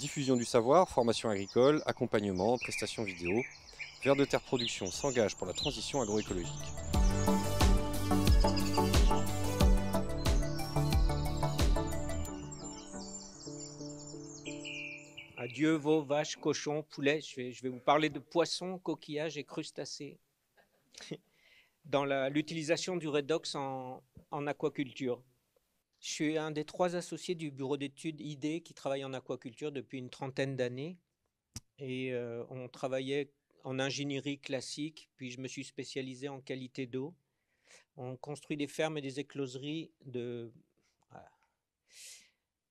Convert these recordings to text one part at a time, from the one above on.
Diffusion du savoir, formation agricole, accompagnement, prestations vidéo. Vers de Terre Production s'engage pour la transition agroécologique. Adieu vos vaches, cochons, poulets. Je vais, vous parler de poissons, coquillages et crustacés. Dans l'utilisation du redox en aquaculture. Je suis un des trois associés du bureau d'études ID qui travaille en aquaculture depuis une trentaine d'années. Et euh, on travaillait en ingénierie classique, puis je me suis spécialisé en qualité d'eau. On construit des fermes et des écloseries de,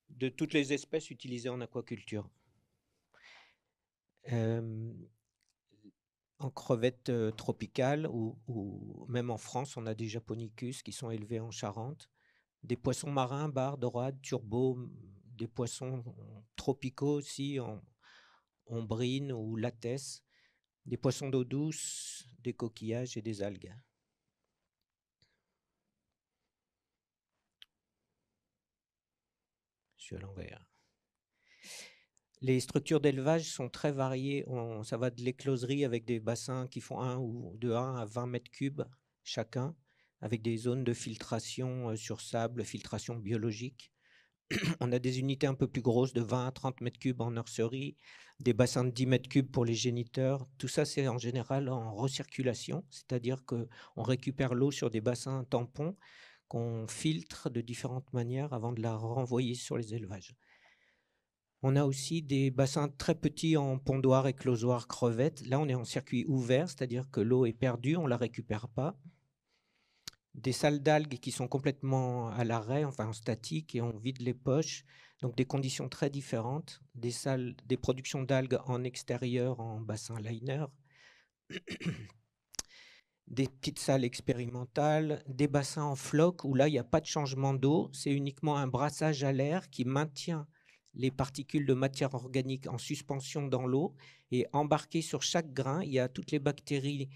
de toutes les espèces utilisées en aquaculture. en crevettes euh, tropicales ou, même en France, on a des japonicus qui sont élevés en Charente des poissons marins, barres, dorade, turbo, des poissons euh, tropicaux aussi, en ombrine ou latesse, des poissons d'eau douce, des coquillages et des algues. Je suis à l'envers. Les structures d'élevage sont très variées. On, ça va de l'écloserie avec des bassins qui font un ou de 1 à 20 mètres cubes chacun, avec des zones de filtration sur sable, filtration biologique. On a des unités un peu plus grosses de 20 à 30 mètres cubes en nurserie, des bassins de 10 mètres cubes pour les géniteurs. Tout ça, c'est en général en recirculation, c'est-à-dire qu'on récupère l'eau sur des bassins tampons qu'on filtre de différentes manières avant de la renvoyer sur les élevages. On a aussi des bassins très petits en pondoir, éclosoir, crevettes. Là, on est en circuit ouvert, c'est-à-dire que l'eau est perdue, on ne la récupère pas des salles d'algues qui sont complètement à l'arrêt, enfin en statique, et on vide les poches. Donc des conditions très différentes, des salles, des productions d'algues en extérieur, en bassin liner, des petites salles expérimentales, des bassins en floc où là il n'y a pas de changement d'eau, c'est uniquement un brassage à l'air qui maintient les particules de matière organique en suspension dans l'eau et embarquées sur chaque grain, il y a toutes les bactéries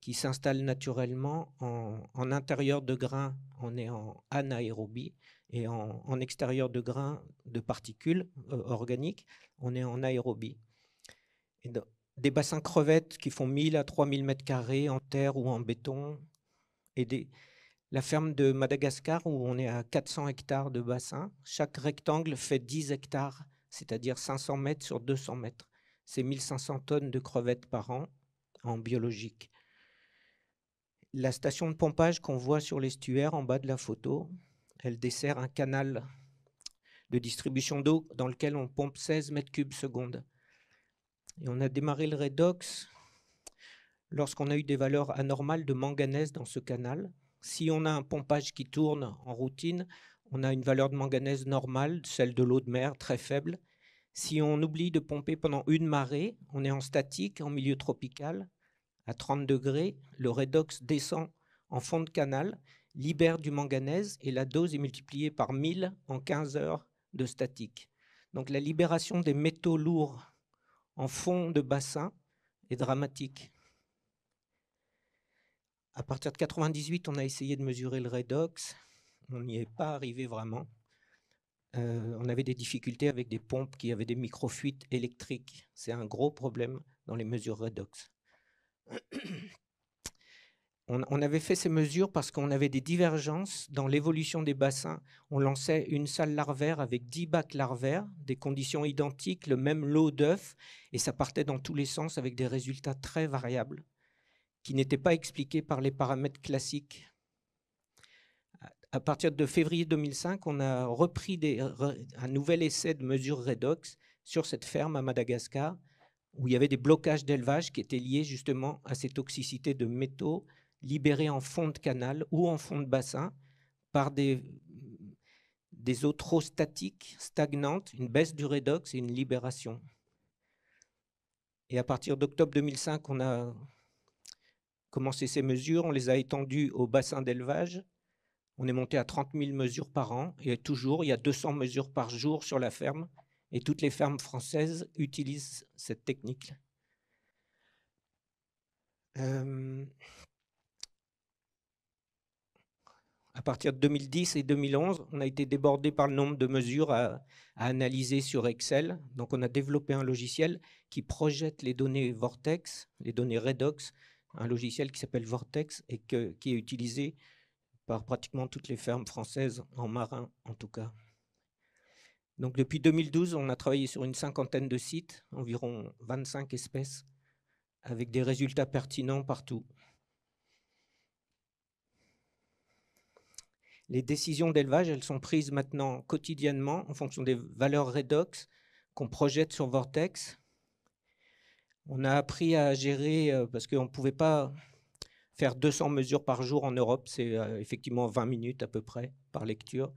qui s'installe naturellement en, intérieur de grains, on est en anaérobie, et en, extérieur de grains de particules euh, organiques, on est en aérobie. des bassins crevettes qui font 1000 à 3000 mètres carrés en terre ou en béton, et la ferme de Madagascar où on est à 400 hectares de bassins, chaque rectangle fait 10 hectares, c'est-à-dire 500 mètres sur 200 mètres. C'est 1500 tonnes de crevettes par an en biologique. La station de pompage qu'on voit sur l'estuaire en bas de la photo, elle dessert un canal de distribution d'eau dans lequel on pompe 16 mètres cubes secondes. Et on a démarré le redox lorsqu'on a eu des valeurs anormales de manganèse dans ce canal. Si on a un pompage qui tourne en routine, on a une valeur de manganèse normale, celle de l'eau de mer très faible. Si on oublie de pomper pendant une marée, on est en statique en milieu tropical à 30 degrés, le redox descend en fond de canal, libère du manganèse et la dose est multipliée par 1000 en 15 heures de statique. Donc la libération des métaux lourds en fond de bassin est dramatique. À partir de 98, on a essayé de mesurer le redox. On n'y est pas arrivé vraiment. Euh, on avait des difficultés avec des pompes qui avaient des microfuites électriques. C'est un gros problème dans les mesures redox. on, avait fait ces mesures parce qu'on avait des divergences dans l'évolution des bassins. On lançait une salle larvaire avec 10 bacs larvaires, des conditions identiques, le même lot d'œufs, et ça partait dans tous les sens avec des résultats très variables qui n'étaient pas expliqués par les paramètres classiques à partir de février 2005, on a repris un nouvel essai de mesures redox sur cette ferme à Madagascar où il y avait des blocages d'élevage qui étaient liés justement à ces toxicités de métaux libérés en fond de canal ou en fond de bassin par des, eaux trop statiques, stagnantes, une baisse du redox et une libération. Et à partir d'octobre 2005, on a commencé ces mesures, on les a étendues au bassin d'élevage. On est monté à 30 000 mesures par an et toujours, il y a 200 mesures par jour sur la ferme et toutes les fermes françaises utilisent cette technique. Euh, à partir de 2010 et 2011, on a été débordé par le nombre de mesures à, analyser sur Excel. Donc on a développé un logiciel qui projette les données Vortex, les données Redox, un logiciel qui s'appelle Vortex et qui est utilisé par pratiquement toutes les fermes françaises, en marin en tout cas. Donc depuis 2012, on a travaillé sur une cinquantaine de sites, environ 25 espèces, avec des résultats pertinents partout. Les décisions d'élevage, elles sont prises maintenant quotidiennement en fonction des valeurs redox qu'on projette sur Vortex. On a appris à gérer, euh, parce qu'on ne pouvait pas faire 200 mesures par jour en Europe, c'est euh, effectivement 20 minutes à peu près par lecture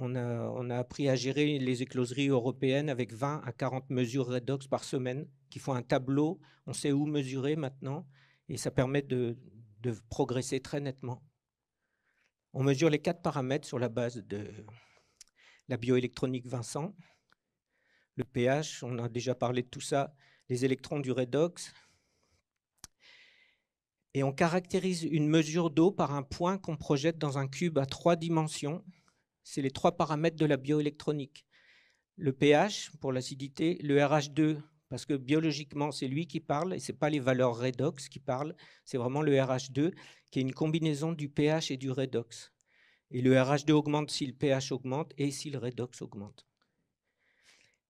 on a, appris à gérer les écloseries européennes avec 20 à 40 mesures redox par semaine, qui font un tableau. On sait où mesurer maintenant, et ça permet de, de progresser très nettement. On mesure les quatre paramètres sur la base de la bioélectronique Vincent. Le pH, on a déjà parlé de tout ça, les électrons du redox. Et on caractérise une mesure d'eau par un point qu'on projette dans un cube à trois dimensions c'est les trois paramètres de la bioélectronique. Le pH pour l'acidité, le RH2 parce que biologiquement, c'est lui qui parle, et ce n'est pas les valeurs redox qui parlent, c'est vraiment le RH2, qui est une combinaison du pH et du redox. Et le RH2 augmente si le pH augmente et si le redox augmente.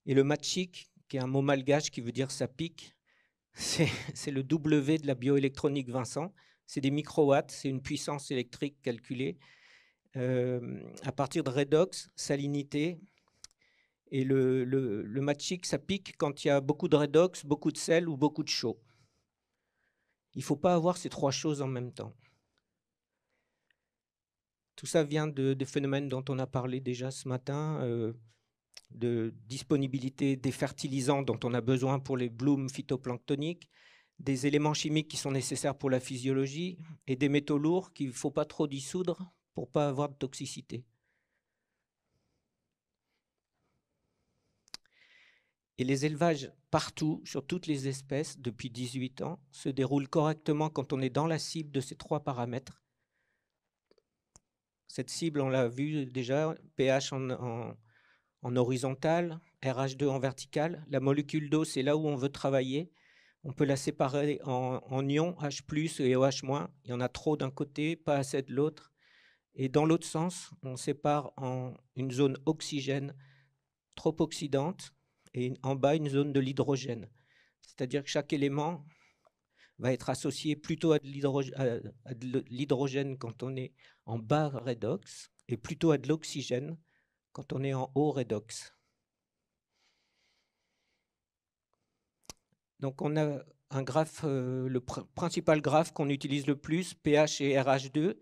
Et le matchique, qui est un mot malgache qui veut dire ça pique, c'est le W de la bioélectronique Vincent. C'est des microwatts, c'est une puissance électrique calculée. Euh, à partir de redox, salinité. Et le, le, ça pique quand il y a beaucoup de redox, beaucoup de sel ou beaucoup de chaud. Il ne faut pas avoir ces trois choses en même temps. Tout ça vient de, des phénomènes dont on a parlé déjà ce matin, euh, de disponibilité des fertilisants dont on a besoin pour les blooms phytoplanctoniques, des éléments chimiques qui sont nécessaires pour la physiologie et des métaux lourds qu'il ne faut pas trop dissoudre pour ne pas avoir de toxicité. Et les élevages partout, sur toutes les espèces, depuis 18 ans, se déroulent correctement quand on est dans la cible de ces trois paramètres. Cette cible, on l'a vu déjà, pH en, en, horizontal, RH2 en vertical. La molécule d'eau, c'est là où on veut travailler. On peut la séparer en, en ions H+, et OH-. Il y en a trop d'un côté, pas assez de l'autre. Et dans l'autre sens, on sépare en une zone oxygène trop oxydante et en bas une zone de l'hydrogène. C'est-à-dire que chaque élément va être associé plutôt à de l'hydrogène quand on est en bas redox et plutôt à de l'oxygène quand on est en haut redox. Donc on a un graphe, euh, le principal graphe qu'on utilise le plus, pH et RH2,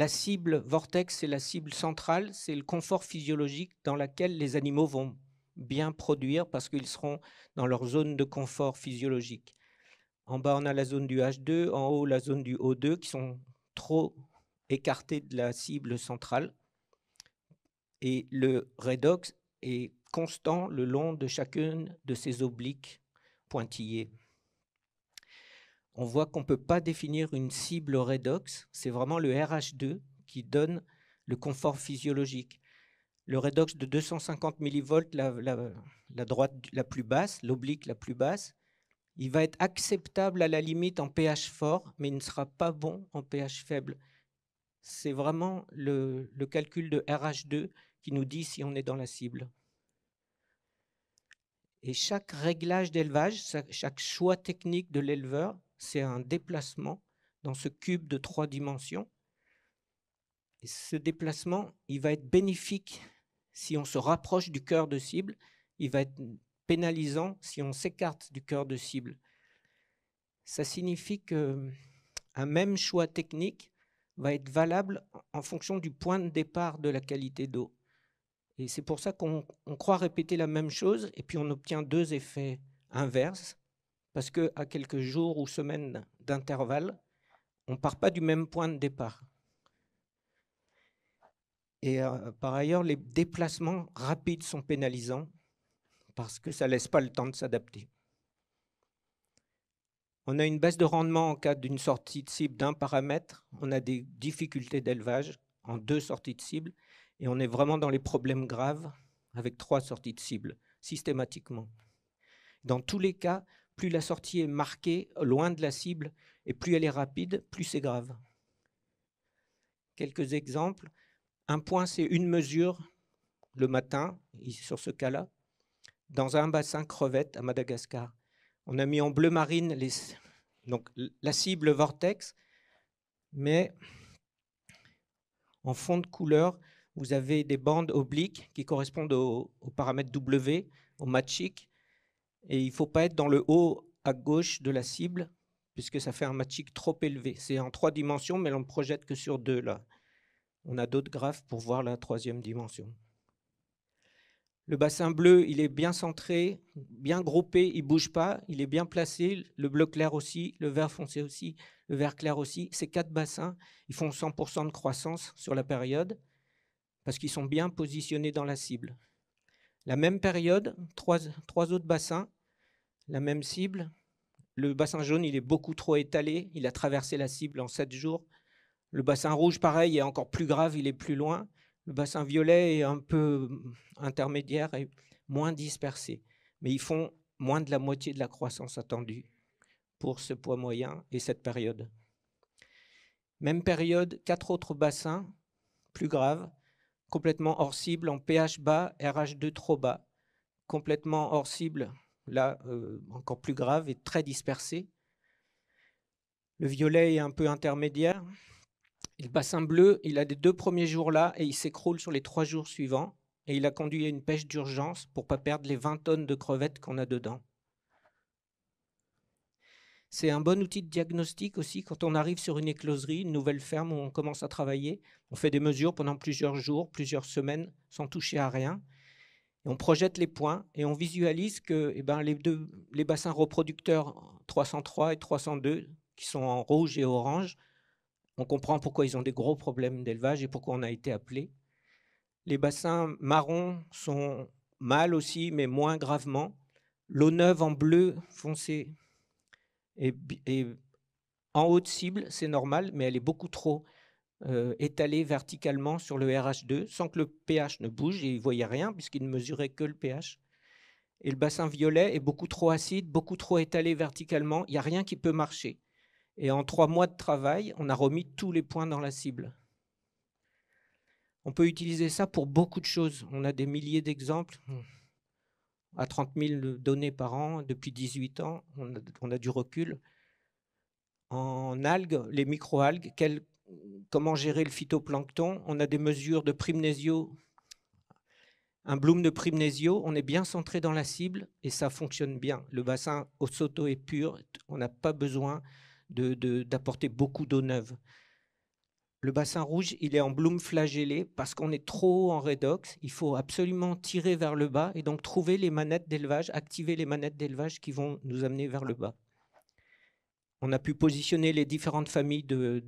la cible vortex, c'est la cible centrale, c'est le confort physiologique dans lequel les animaux vont bien produire parce qu'ils seront dans leur zone de confort physiologique. En bas, on a la zone du H2, en haut, la zone du O2 qui sont trop écartées de la cible centrale. Et le redox est constant le long de chacune de ces obliques pointillées on voit qu'on ne peut pas définir une cible redox. C'est vraiment le RH2 qui donne le confort physiologique. Le redox de 250 millivolts, la, droite la plus basse, l'oblique la plus basse, il va être acceptable à la limite en pH fort, mais il ne sera pas bon en pH faible. C'est vraiment le, le calcul de RH2 qui nous dit si on est dans la cible. Et chaque réglage d'élevage, chaque choix technique de l'éleveur c'est un déplacement dans ce cube de trois dimensions. ce déplacement, il va être bénéfique si on se rapproche du cœur de cible, il va être pénalisant si on s'écarte du cœur de cible. Ça signifie qu'un même choix technique va être valable en fonction du point de départ de la qualité d'eau. Et c'est pour ça qu'on croit répéter la même chose et puis on obtient deux effets inverses parce qu'à quelques jours ou semaines d'intervalle, on ne part pas du même point de départ. Et euh, par ailleurs, les déplacements rapides sont pénalisants parce que ça ne laisse pas le temps de s'adapter. On a une baisse de rendement en cas d'une sortie de cible d'un paramètre, on a des difficultés d'élevage en deux sorties de cible, et on est vraiment dans les problèmes graves avec trois sorties de cible, systématiquement. Dans tous les cas, plus la sortie est marquée, loin de la cible, et plus elle est rapide, plus c'est grave. Quelques exemples. Un point, c'est une mesure le matin, sur ce cas-là, dans un bassin crevette à Madagascar. On a mis en bleu marine les, donc, la cible vortex, mais en fond de couleur, vous avez des bandes obliques qui correspondent aux paramètres W, au matchik, et il ne faut pas être dans le haut à gauche de la cible, puisque ça fait un matching trop élevé. C'est en trois dimensions, mais on ne projette que sur deux là. On a d'autres graphes pour voir la troisième dimension. Le bassin bleu, il est bien centré, bien groupé, il ne bouge pas, il est bien placé. Le bleu clair aussi, le vert foncé aussi, le vert clair aussi. Ces quatre bassins, ils font 100% de croissance sur la période parce qu'ils sont bien positionnés dans la cible. La même période, trois, autres bassins, la même cible. Le bassin jaune, il est beaucoup trop étalé. Il a traversé la cible en sept jours. Le bassin rouge, pareil, est encore plus grave, il est plus loin. Le bassin violet est un peu mm, intermédiaire et moins dispersé. Mais ils font moins de la moitié de la croissance attendue pour ce poids moyen et cette période. Même période, quatre autres bassins plus graves, complètement hors cible en pH bas, RH2 trop bas, complètement hors cible, là euh, encore plus grave et très dispersé. Le violet est un peu intermédiaire. Il le bassin bleu, il a des deux premiers jours là et il s'écroule sur les trois jours suivants. Et il a conduit à une pêche d'urgence pour ne pas perdre les 20 tonnes de crevettes qu'on a dedans. C'est un bon outil de diagnostic aussi quand on arrive sur une écloserie, une nouvelle ferme où on commence à travailler. On fait des mesures pendant plusieurs jours, plusieurs semaines, sans toucher à rien. Et on projette les points et on visualise que eh ben, les, deux, les bassins reproducteurs 303 et 302, qui sont en rouge et orange, on comprend pourquoi ils ont des gros problèmes d'élevage et pourquoi on a été appelé. Les bassins marrons sont mal aussi, mais moins gravement. L'eau neuve en bleu foncé et en haute cible, c'est normal, mais elle est beaucoup trop euh, étalée verticalement sur le RH2 sans que le pH ne bouge. Et il ne voyait rien puisqu'il ne mesurait que le pH. Et le bassin violet est beaucoup trop acide, beaucoup trop étalé verticalement. Il n'y a rien qui peut marcher. Et en trois mois de travail, on a remis tous les points dans la cible. On peut utiliser ça pour beaucoup de choses. On a des milliers d'exemples à 30 000 données par an depuis 18 ans. On a, du recul. En algues, les microalgues, algues comment gérer le phytoplancton On a des mesures de primnésio, un bloom de primnésio. On est bien centré dans la cible et ça fonctionne bien. Le bassin Osoto est pur. On n'a pas besoin d'apporter beaucoup d'eau neuve. Le bassin rouge, il est en bloom flagellé parce qu'on est trop en redox. Il faut absolument tirer vers le bas et donc trouver les manettes d'élevage, activer les manettes d'élevage qui vont nous amener vers le bas. On a pu positionner les différentes familles de,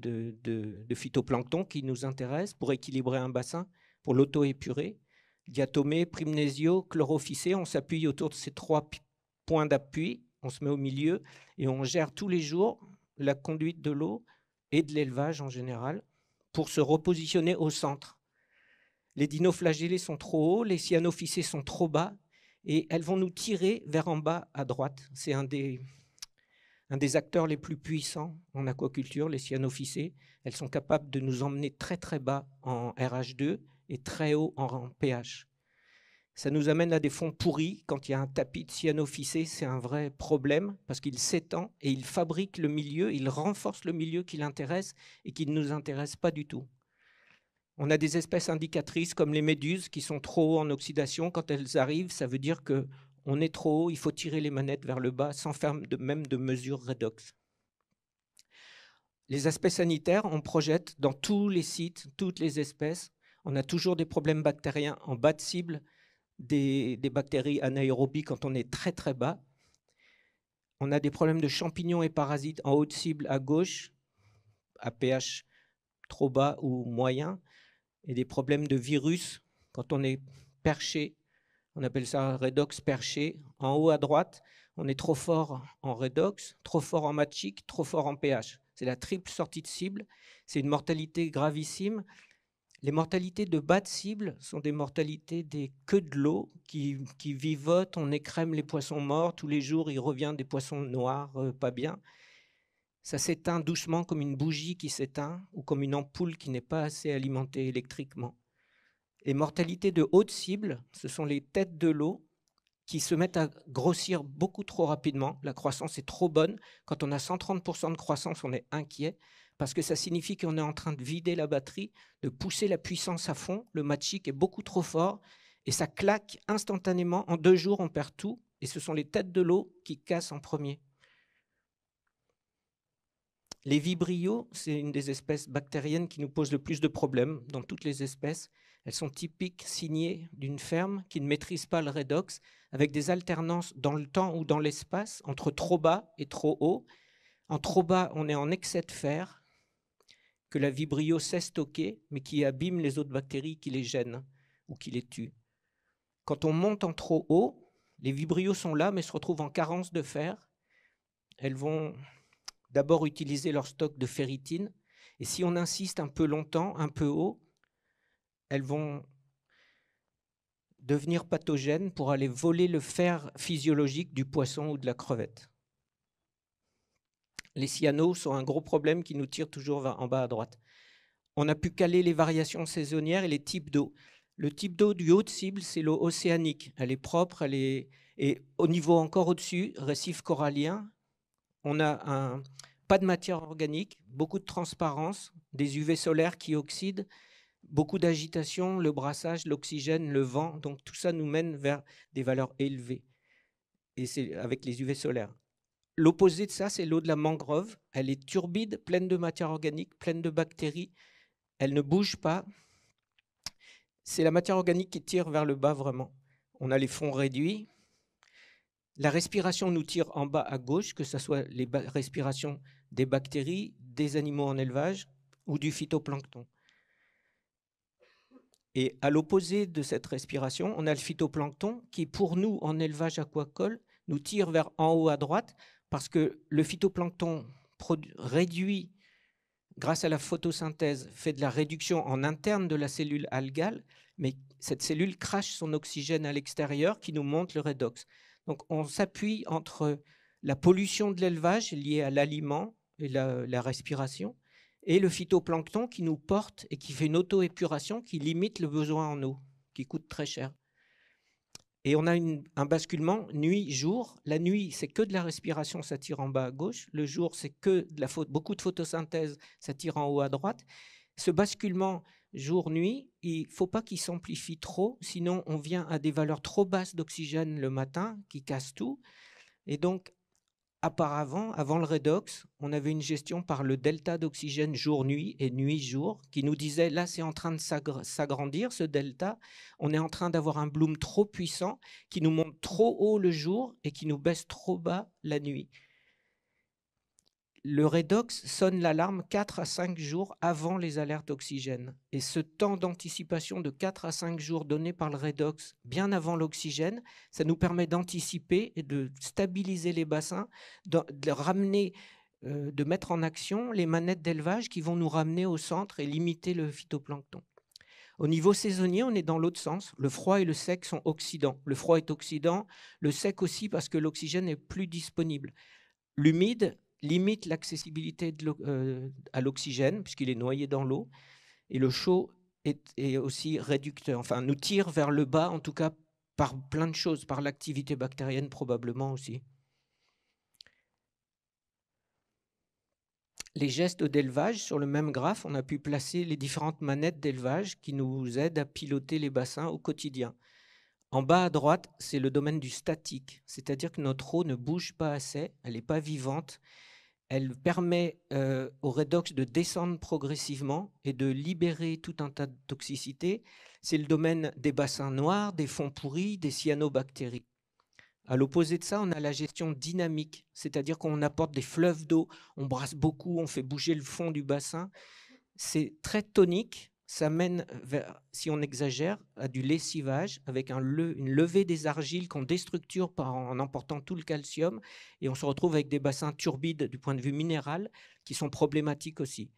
phytoplancton qui nous intéressent pour équilibrer un bassin, pour l'auto-épurer. Diatomée, primnésio, chlorophycée, on s'appuie autour de ces trois points d'appui, on se met au milieu et on gère tous les jours la conduite de l'eau et de l'élevage en général pour se repositionner au centre. Les dinoflagellés sont trop hauts, les cyanophysées sont trop bas, et elles vont nous tirer vers en bas à droite. C'est un des, acteurs les plus puissants en aquaculture, les cyanophysées. Elles sont capables de nous emmener très très bas en RH2 et très haut en pH. Ça nous amène à des fonds pourris. Quand il y a un tapis de cyanoficé, c'est un vrai problème parce qu'il s'étend et il fabrique le milieu, il renforce le milieu qui l'intéresse et qui ne nous intéresse pas du tout. On a des espèces indicatrices comme les méduses qui sont trop en oxydation. Quand elles arrivent, ça veut dire que on est trop haut, il faut tirer les manettes vers le bas sans faire même de mesures redox. Les aspects sanitaires, on projette dans tous les sites, toutes les espèces. On a toujours des problèmes bactériens en bas de cible des, bactéries anaérobies quand on est très très bas. On a des problèmes de champignons et parasites en haute cible à gauche, à pH trop bas ou moyen, et des problèmes de virus quand on est perché. On appelle ça redox perché. En haut à droite, on est trop fort en redox, trop fort en matchique, trop fort en pH. C'est la triple sortie de cible. C'est une mortalité gravissime les mortalités de bas de cible sont des mortalités des queues de l'eau qui, vivotent, on écrème les poissons morts, tous les jours il revient des poissons noirs euh, pas bien. Ça s'éteint doucement comme une bougie qui s'éteint ou comme une ampoule qui n'est pas assez alimentée électriquement. Les mortalités de haute cible, ce sont les têtes de l'eau qui se mettent à grossir beaucoup trop rapidement. La croissance est trop bonne. Quand on a 130% de croissance, on est inquiet parce que ça signifie qu'on est en train de vider la batterie, de pousser la puissance à fond. Le matchique est beaucoup trop fort et ça claque instantanément. En deux jours, on perd tout et ce sont les têtes de l'eau qui cassent en premier. Les vibrio, c'est une des espèces bactériennes qui nous pose le plus de problèmes dans toutes les espèces. Elles sont typiques, signées d'une ferme qui ne maîtrise pas le redox, avec des alternances dans le temps ou dans l'espace entre trop bas et trop haut. En trop bas, on est en excès de fer, que la vibrio sait stocker, mais qui abîme les autres bactéries qui les gênent ou qui les tuent. Quand on monte en trop haut, les vibrios sont là, mais se retrouvent en carence de fer. Elles vont d'abord utiliser leur stock de ferritine. Et si on insiste un peu longtemps, un peu haut, elles vont devenir pathogènes pour aller voler le fer physiologique du poisson ou de la crevette. Les cyanos sont un gros problème qui nous tire toujours en bas à droite. On a pu caler les variations saisonnières et les types d'eau. Le type d'eau du haut de cible, c'est l'eau océanique. Elle est propre, elle est... et au niveau encore au-dessus, récif corallien, on a pas de matière organique, beaucoup de transparence, des UV solaires qui oxydent, beaucoup d'agitation, le brassage, l'oxygène, le vent. Donc tout ça nous mène vers des valeurs élevées. Et c'est avec les UV solaires. L'opposé de ça, c'est l'eau de la mangrove. Elle est turbide, pleine de matière organique, pleine de bactéries. Elle ne bouge pas. C'est la matière organique qui tire vers le bas vraiment. On a les fonds réduits. La respiration nous tire en bas à gauche, que ce soit les respirations des bactéries, des animaux en élevage ou du phytoplancton. Et à l'opposé de cette respiration, on a le phytoplancton qui, pour nous, en élevage aquacole, nous tire vers en haut à droite parce que le phytoplancton réduit, grâce à la photosynthèse, fait de la réduction en interne de la cellule algale, mais cette cellule crache son oxygène à l'extérieur qui nous montre le redox. Donc on s'appuie entre la pollution de l'élevage liée à l'aliment et la, la, respiration et le phytoplancton qui nous porte et qui fait une auto-épuration qui limite le besoin en eau, qui coûte très cher. Et on a un basculement nuit-jour. La nuit, c'est que de la respiration, ça tire en bas à gauche. Le jour, c'est que beaucoup de photosynthèse, ça tire en haut à droite. Ce basculement jour-nuit, il faut pas qu'il s'amplifie trop, sinon on vient à des valeurs trop basses d'oxygène le matin qui cassent tout. Et donc, Auparavant, avant le redox, on avait une gestion par le delta d'oxygène jour-nuit et nuit-jour qui nous disait là, c'est en train de s'agrandir ce delta. On est en train d'avoir un bloom trop puissant qui nous monte trop haut le jour et qui nous baisse trop bas la nuit le redox sonne l'alarme 4 à 5 jours avant les alertes oxygène. Et ce temps d'anticipation de 4 à 5 jours donné par le redox bien avant l'oxygène, ça nous permet d'anticiper et de stabiliser les bassins, de, ramener, euh, de mettre en action les manettes d'élevage qui vont nous ramener au centre et limiter le phytoplancton. Au niveau saisonnier, on est dans l'autre sens. Le froid et le sec sont oxydants. Le froid est oxydant, le sec aussi parce que l'oxygène est plus disponible. L'humide, limite l'accessibilité euh, à l'oxygène, puisqu'il est noyé dans l'eau, et le chaud est, aussi réducteur, enfin nous tire vers le bas, en tout cas par plein de choses, par l'activité bactérienne probablement aussi. Les gestes d'élevage, sur le même graphe, on a pu placer les différentes manettes d'élevage qui nous aident à piloter les bassins au quotidien. En bas à droite, c'est le domaine du statique, c'est-à-dire que notre eau ne bouge pas assez, elle n'est pas vivante, elle permet euh, au redox de descendre progressivement et de libérer tout un tas de toxicité. C'est le domaine des bassins noirs, des fonds pourris, des cyanobactéries. À l'opposé de ça, on a la gestion dynamique, c'est-à-dire qu'on apporte des fleuves d'eau, on brasse beaucoup, on fait bouger le fond du bassin. C'est très tonique, ça mène, si on exagère, à du lessivage avec une levée des argiles qu'on déstructure en emportant tout le calcium. Et on se retrouve avec des bassins turbides du point de vue minéral qui sont problématiques aussi.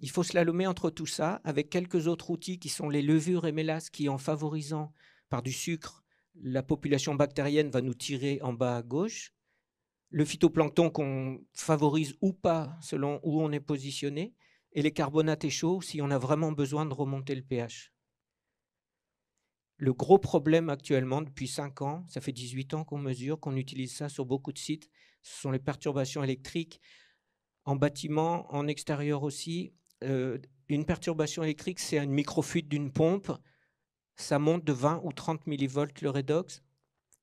Il faut se slalomer entre tout ça avec quelques autres outils qui sont les levures et mélasses qui, en favorisant par du sucre, la population bactérienne va nous tirer en bas à gauche. Le phytoplancton qu'on favorise ou pas selon où on est positionné et les carbonates et chauds si on a vraiment besoin de remonter le pH. Le gros problème actuellement, depuis 5 ans, ça fait 18 ans qu'on mesure, qu'on utilise ça sur beaucoup de sites, ce sont les perturbations électriques en bâtiment, en extérieur aussi. Euh, une perturbation électrique, c'est une microfuite d'une pompe. Ça monte de 20 ou 30 millivolts le redox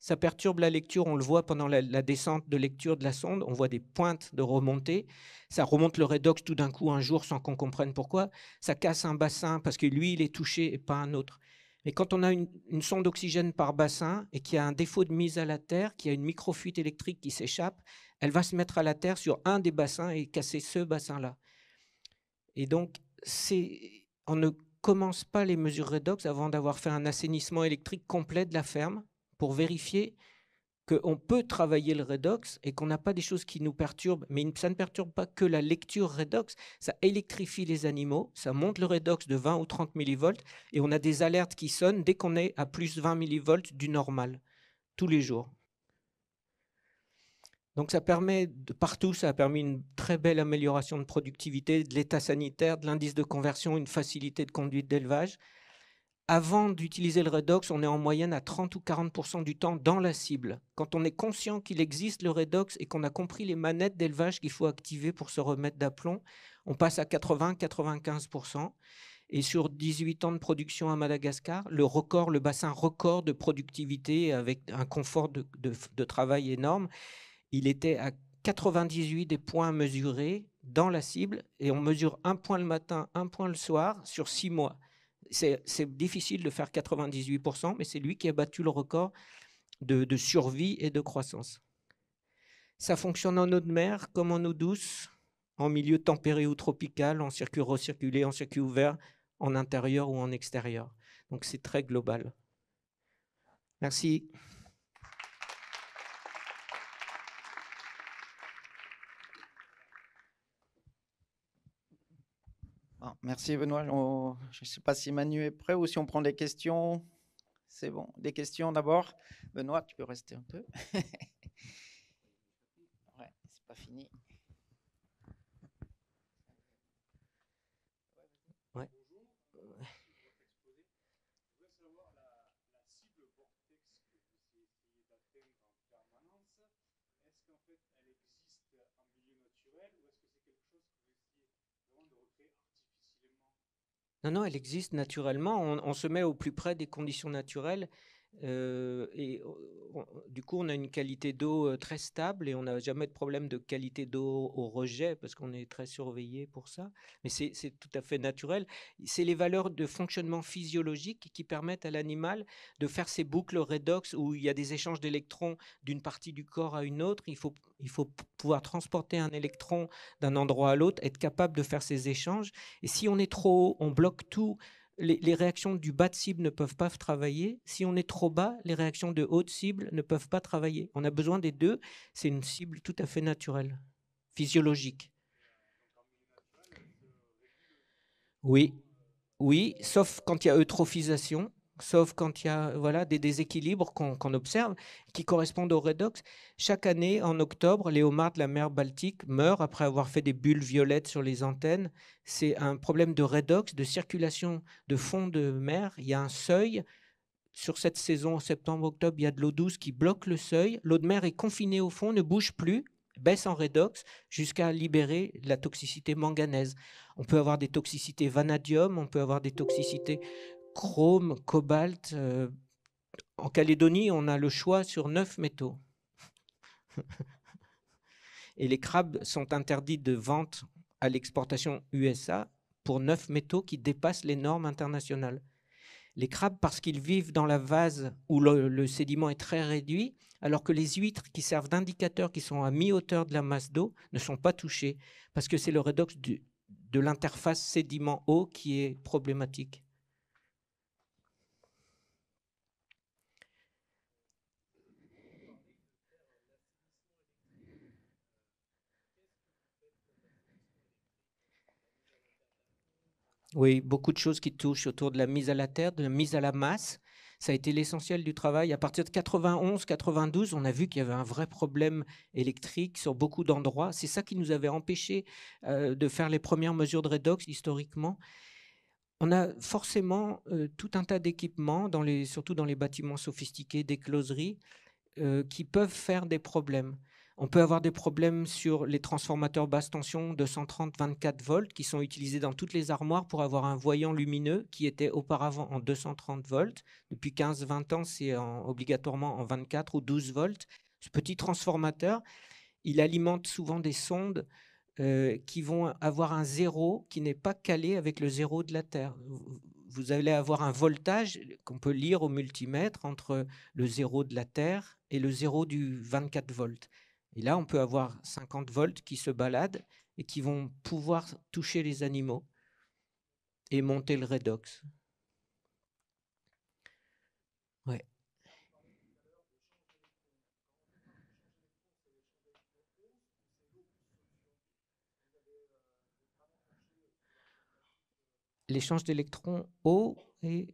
ça perturbe la lecture, on le voit pendant la, descente de lecture de la sonde, on voit des pointes de remontée, ça remonte le redox tout d'un coup un jour sans qu'on comprenne pourquoi, ça casse un bassin parce que lui il est touché et pas un autre. Mais quand on a une, une sonde d'oxygène par bassin et qu'il y a un défaut de mise à la Terre, qu'il y a une microfuite électrique qui s'échappe, elle va se mettre à la Terre sur un des bassins et casser ce bassin-là. Et donc, on ne commence pas les mesures redox avant d'avoir fait un assainissement électrique complet de la ferme pour vérifier qu'on peut travailler le redox et qu'on n'a pas des choses qui nous perturbent. Mais ça ne perturbe pas que la lecture redox, ça électrifie les animaux, ça monte le redox de 20 ou 30 millivolts et on a des alertes qui sonnent dès qu'on est à plus 20 millivolts du normal, tous les jours. Donc ça permet, de partout, ça a permis une très belle amélioration de productivité, de l'état sanitaire, de l'indice de conversion, une facilité de conduite d'élevage avant d'utiliser le redox, on est en moyenne à 30 ou 40 du temps dans la cible. Quand on est conscient qu'il existe le redox et qu'on a compris les manettes d'élevage qu'il faut activer pour se remettre d'aplomb, on passe à 80-95 et sur 18 ans de production à Madagascar, le record, le bassin record de productivité avec un confort de, de travail énorme, il était à 98 des points mesurés dans la cible et on mesure un point le matin, un point le soir sur six mois c'est difficile de faire 98%, mais c'est lui qui a battu le record de, survie et de croissance. Ça fonctionne en eau de mer comme en eau douce, en milieu tempéré ou tropical, en circuit recirculé, en circuit ouvert, en intérieur ou en extérieur. Donc c'est très global. Merci. Merci Benoît. Je ne sais pas si Manu est prêt ou si on prend des questions. C'est bon. Des questions d'abord. Benoît, tu peux rester un peu. Non, non, elle existe naturellement. On, on, se met au plus près des conditions naturelles et du coup, on a une qualité d'eau très stable et on n'a jamais de problème de qualité d'eau au rejet parce qu'on est très surveillé pour ça. Mais c'est tout à fait naturel. C'est les valeurs de fonctionnement physiologique qui permettent à l'animal de faire ses boucles redox où il y a des échanges d'électrons d'une partie du corps à une autre. Il faut, il faut pouvoir transporter un électron d'un endroit à l'autre, être capable de faire ces échanges. Et si on est trop haut, on bloque tout les, réactions du bas de cible ne peuvent pas travailler. Si on est trop bas, les réactions de haute cible ne peuvent pas travailler. On a besoin des deux. C'est une cible tout à fait naturelle, physiologique. Oui, oui, sauf quand il y a eutrophisation sauf quand il y a voilà, des déséquilibres qu'on observe qui correspondent au redox. Chaque année, en octobre, les homards de la mer Baltique meurent après avoir fait des bulles violettes sur les antennes. C'est un problème de redox, de circulation de fond de mer. Il y a un seuil. Sur cette saison, septembre-octobre, il y a de l'eau douce qui bloque le seuil. L'eau de mer est confinée au fond, ne bouge plus, baisse en redox jusqu'à libérer la toxicité manganèse. On peut avoir des toxicités vanadium, on peut avoir des toxicités chrome, cobalt. Euh, en Calédonie, on a le choix sur neuf métaux. Et les crabes sont interdits de vente à l'exportation USA pour neuf métaux qui dépassent les normes internationales. Les crabes, parce qu'ils vivent dans la vase où le, sédiment est très réduit, alors que les huîtres qui servent d'indicateurs, qui sont à mi-hauteur de la masse d'eau, ne sont pas touchées, parce que c'est le redox de l'interface sédiment-eau qui est problématique. Oui, beaucoup de choses qui touchent autour de la mise à la terre, de la mise à la masse. Ça a été l'essentiel du travail. À partir de 91-92, on a vu qu'il y avait un vrai problème électrique sur beaucoup d'endroits. C'est ça qui nous avait empêché euh, de faire les premières mesures de redox historiquement. On a forcément euh, tout un tas d'équipements, surtout dans les bâtiments sophistiqués, des closeries, euh, qui peuvent faire des problèmes. On peut avoir des problèmes sur les transformateurs basse tension 230-24 volts qui sont utilisés dans toutes les armoires pour avoir un voyant lumineux qui était auparavant en 230 volts. Depuis 15-20 ans, c'est obligatoirement en 24 ou 12 volts. Ce petit transformateur, il alimente souvent des sondes euh, qui vont avoir un zéro qui n'est pas calé avec le zéro de la Terre. Vous allez avoir un voltage qu'on peut lire au multimètre entre le zéro de la Terre et le zéro du 24 volts. Et là, on peut avoir 50 volts qui se baladent et qui vont pouvoir toucher les animaux et monter le redox. Ouais. L'échange d'électrons O et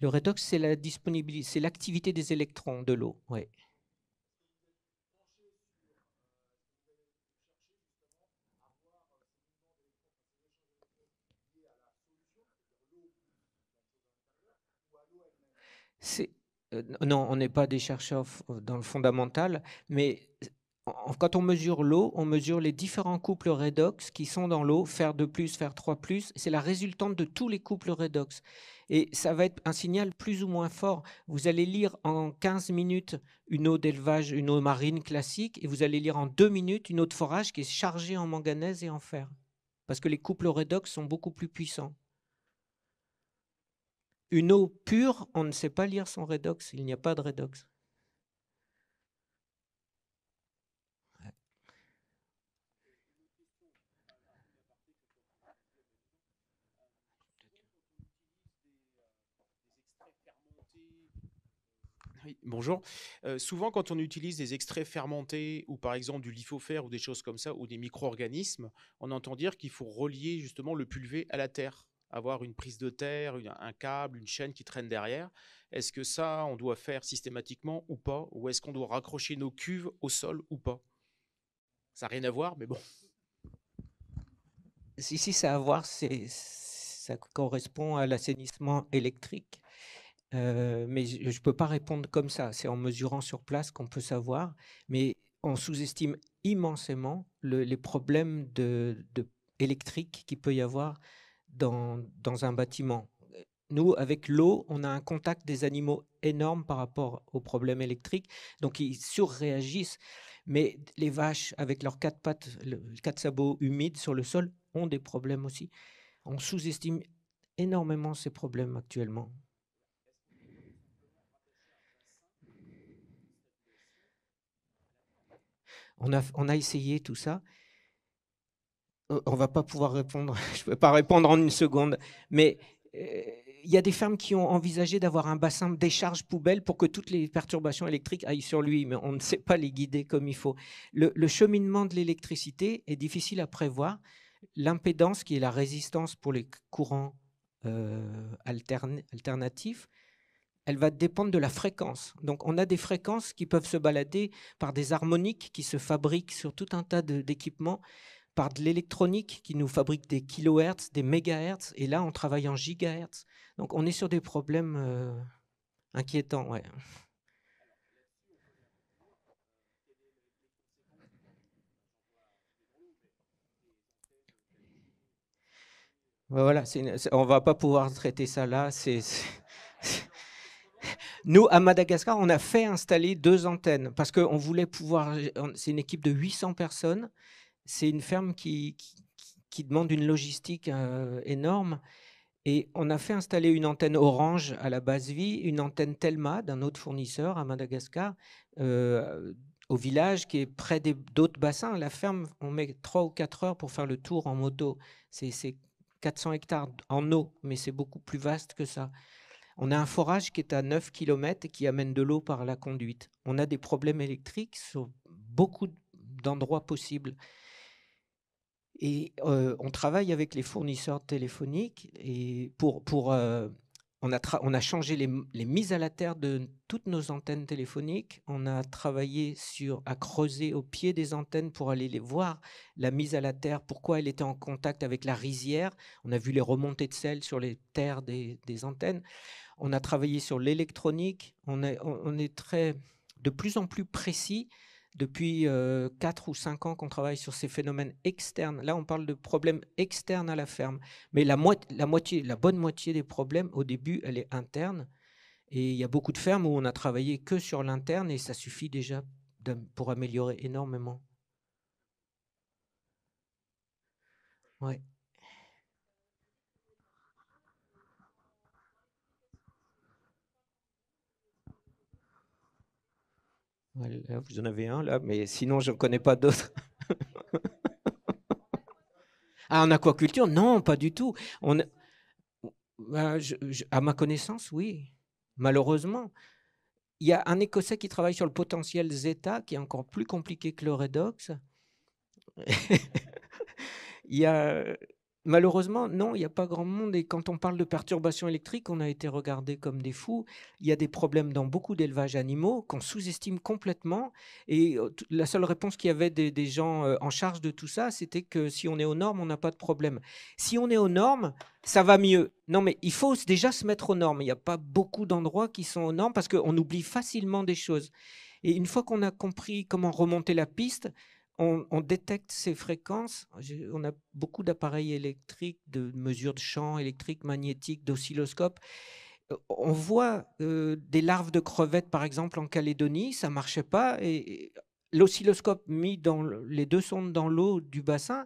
Le redox, c'est la disponibilité, c'est l'activité des électrons de l'eau. Oui. Euh, non, on n'est pas des chercheurs euh, dans le fondamental, mais euh, quand on mesure l'eau, on mesure les différents couples redox qui sont dans l'eau, faire 2+, faire 3+, c'est la résultante de tous les couples redox. Et ça va être un signal plus ou moins fort. Vous allez lire en 15 minutes une eau d'élevage, une eau marine classique, et vous allez lire en 2 minutes une eau de forage qui est chargée en manganèse et en fer. Parce que les couples redox sont beaucoup plus puissants. Une eau pure, on ne sait pas lire son redox, il n'y a pas de redox. Bonjour. souvent, quand on utilise des extraits fermentés ou par exemple du liphofer ou des choses comme ça ou des micro-organismes, on entend dire qu'il faut relier justement le pulvé à la terre, avoir une prise de terre, un câble, une chaîne qui traîne derrière. Est-ce que ça, on doit faire systématiquement ou pas Ou est-ce qu'on doit raccrocher nos cuves au sol ou pas Ça n'a rien à voir, mais bon. Si, si, ça a à voir, ça correspond à l'assainissement électrique mais je ne peux pas répondre comme ça. C'est en mesurant sur place qu'on peut savoir. Mais on sous-estime immensément les problèmes de, électriques qu'il peut y avoir dans, un bâtiment. Nous, avec l'eau, on a un contact des animaux énorme par rapport aux problèmes électriques. Donc, ils surréagissent. Mais les vaches, avec leurs quatre pattes, quatre sabots humides sur le sol, ont des problèmes aussi. On sous-estime énormément ces problèmes actuellement. On a, essayé tout ça. Euh, on va pas pouvoir répondre, je ne peux pas répondre en une seconde, mais euh, il y a des fermes qui ont envisagé d'avoir un bassin de décharge poubelle pour que toutes les perturbations électriques aillent sur lui, mais on ne sait pas les guider comme il faut. Le, cheminement de l'électricité est difficile à prévoir. L'impédance, qui est la résistance pour les courants euh, alternatifs, elle va dépendre de la fréquence. Donc on a des fréquences qui peuvent se balader par des harmoniques qui se fabriquent sur tout un tas d'équipements, par de l'électronique qui nous fabrique des kilohertz, des mégahertz, et là on travaille en gigahertz. Donc on est sur des problèmes euh, inquiétants. Ouais. Voilà, on ne va pas pouvoir traiter ça là. C'est nous, à Madagascar, on a fait installer deux antennes parce qu'on voulait pouvoir. C'est une équipe de 800 personnes. C'est une ferme qui, demande une logistique euh, énorme. Et on a fait installer une antenne Orange à la base vie, une antenne Telma d'un autre fournisseur à Madagascar, euh, au village qui est près d'autres bassins. La ferme, on met 3 ou 4 heures pour faire le tour en moto. C'est 400 hectares en eau, mais c'est beaucoup plus vaste que ça. On a un forage qui est à 9 km et qui amène de l'eau par la conduite. On a des problèmes électriques sur beaucoup d'endroits possibles. Et euh, on travaille avec les fournisseurs téléphoniques et pour, pour euh, on, a on, a changé les, mises à la terre de toutes nos antennes téléphoniques. On a travaillé sur à creuser au pied des antennes pour aller les voir la mise à la terre, pourquoi elle était en contact avec la rizière. On a vu les remontées de sel sur les terres des, des antennes. On a travaillé sur l'électronique. On est, très, de plus en plus précis depuis 4 euh, ou 5 ans qu'on travaille sur ces phénomènes externes. Là, on parle de problèmes externes à la ferme. Mais la, la, moitié, la bonne moitié des problèmes, au début, elle est interne. Et il y a beaucoup de fermes où on a travaillé que sur l'interne et ça suffit déjà pour améliorer énormément. Ouais. vous en avez un là, mais sinon je ne connais pas d'autres. ah, en aquaculture Non, pas du tout. On... Bah, à ma connaissance, oui, malheureusement. Il y a un Écossais qui travaille sur le potentiel zeta, qui est encore plus compliqué que le redox. il y a Malheureusement, non, il n'y a pas grand monde. Et quand on parle de perturbations électriques, on a été regardé comme des fous. Il y a des problèmes dans beaucoup d'élevages animaux qu'on sous-estime complètement. Et euh, la seule réponse qu'il y avait des, des, gens euh, en charge de tout ça, c'était que si on est aux normes, on n'a pas de problème. Si on est aux normes, ça va mieux. Non, mais il faut déjà se mettre aux normes. Il n'y a pas beaucoup d'endroits qui sont aux normes parce qu'on oublie facilement des choses. Et une fois qu'on a compris comment remonter la piste, on, détecte ces fréquences. On a beaucoup d'appareils électriques, de mesures de champs électriques, magnétiques, d'oscilloscopes. Euh, on voit euh, des larves de crevettes, par exemple, en Calédonie, ça ne marchait pas. et l'oscilloscope mis dans les deux sondes dans l'eau du bassin,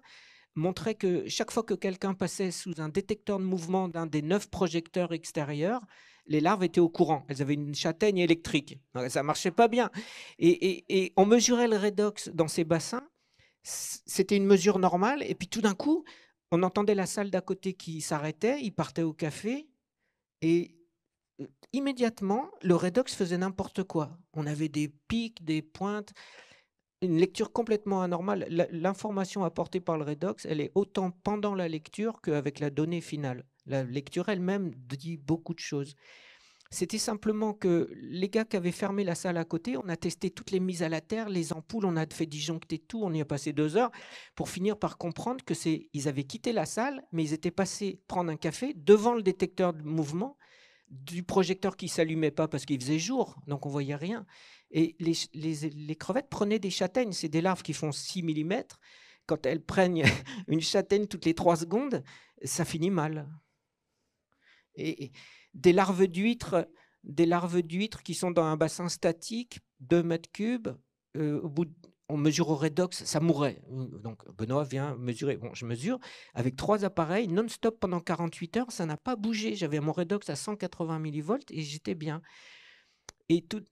montrait que chaque fois que quelqu'un passait sous un détecteur de mouvement d'un des neuf projecteurs extérieurs, les larves étaient au courant. Elles avaient une châtaigne électrique. Ça marchait pas bien. Et, on mesurait le redox dans ces bassins. C'était une mesure normale. Et puis tout d'un coup, on entendait la salle d'à côté qui s'arrêtait. Ils partait au café. Et euh, immédiatement, le redox faisait n'importe quoi. On avait des pics, des pointes une lecture complètement anormale. L'information apportée par le redox, elle est autant pendant la lecture qu'avec la donnée finale. La lecture elle-même dit beaucoup de choses. C'était simplement que les gars qui avaient fermé la salle à côté, on a testé toutes les mises à la terre, les ampoules, on a fait disjoncter tout, on y a passé deux heures pour finir par comprendre que c'est, ils avaient quitté la salle, mais ils étaient passés prendre un café devant le détecteur de mouvement du projecteur qui s'allumait pas parce qu'il faisait jour, donc on voyait rien. Et les, crevettes prenaient des châtaignes, c'est des larves qui font 6 mm. Quand elles prennent une châtaigne toutes les 3 secondes, ça finit mal. Et, des larves d'huîtres, des larves d'huîtres qui sont dans un bassin statique, 2 mètres cubes, euh, au bout de on mesure au redox, ça mourait. Euh, donc Benoît vient mesurer. Bon, je mesure avec trois appareils non-stop pendant 48 heures, ça n'a pas bougé. J'avais mon redox à 180 millivolts et j'étais bien. Et tout,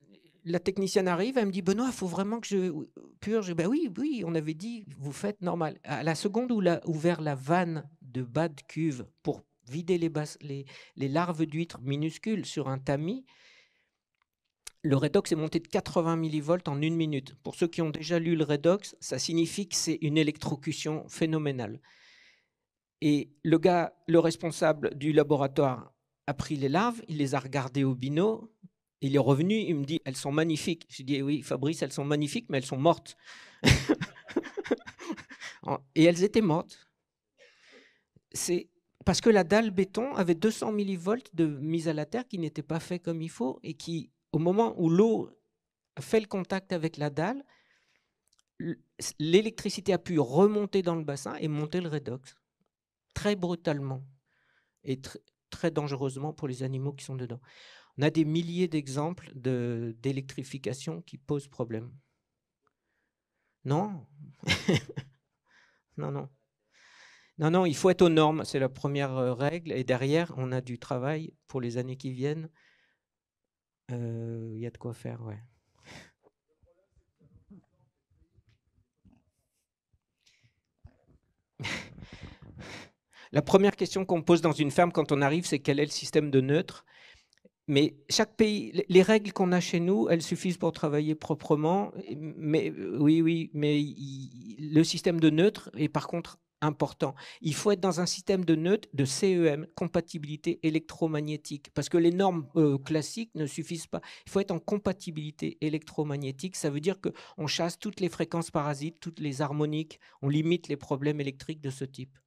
la technicienne arrive, elle me dit Benoît, il faut vraiment que je euh, purge. Ben oui, oui, on avait dit, vous faites normal. À la seconde où a ouvert la vanne de bas de cuve pour vider les, les larves d'huîtres minuscules sur un tamis, le redox est monté de 80 millivolts en une minute. Pour ceux qui ont déjà lu le redox, ça signifie que c'est une électrocution phénoménale. Et le gars, le responsable du laboratoire, a pris les larves, il les a regardées au binôme, il est revenu, il me dit, elles sont magnifiques. Je dit, oui, Fabrice, elles sont magnifiques, mais elles sont mortes. Et elles étaient mortes. C'est parce que la dalle béton avait 200 millivolts de mise à la terre qui n'était pas fait comme il faut et qui au moment où l'eau fait le contact avec la dalle, l'électricité a pu remonter dans le bassin et monter le redox très brutalement et très dangereusement pour les animaux qui sont dedans. On a des milliers d'exemples d'électrification qui posent problème. Non Non, non. Non, non, il faut être aux normes, c'est la première euh, règle. Et derrière, on a du travail pour les années qui viennent. Il euh, y a de quoi faire, ouais. La première question qu'on pose dans une ferme quand on arrive, c'est quel est le système de neutre mais chaque pays, les règles qu'on a chez nous, elles suffisent pour travailler proprement. Mais oui, oui, mais le système de neutre est par contre important. Il faut être dans un système de neutre, de CEM, compatibilité électromagnétique, parce que les normes euh, classiques ne suffisent pas. Il faut être en compatibilité électromagnétique. Ça veut dire qu'on chasse toutes les fréquences parasites, toutes les harmoniques, on limite les problèmes électriques de ce type.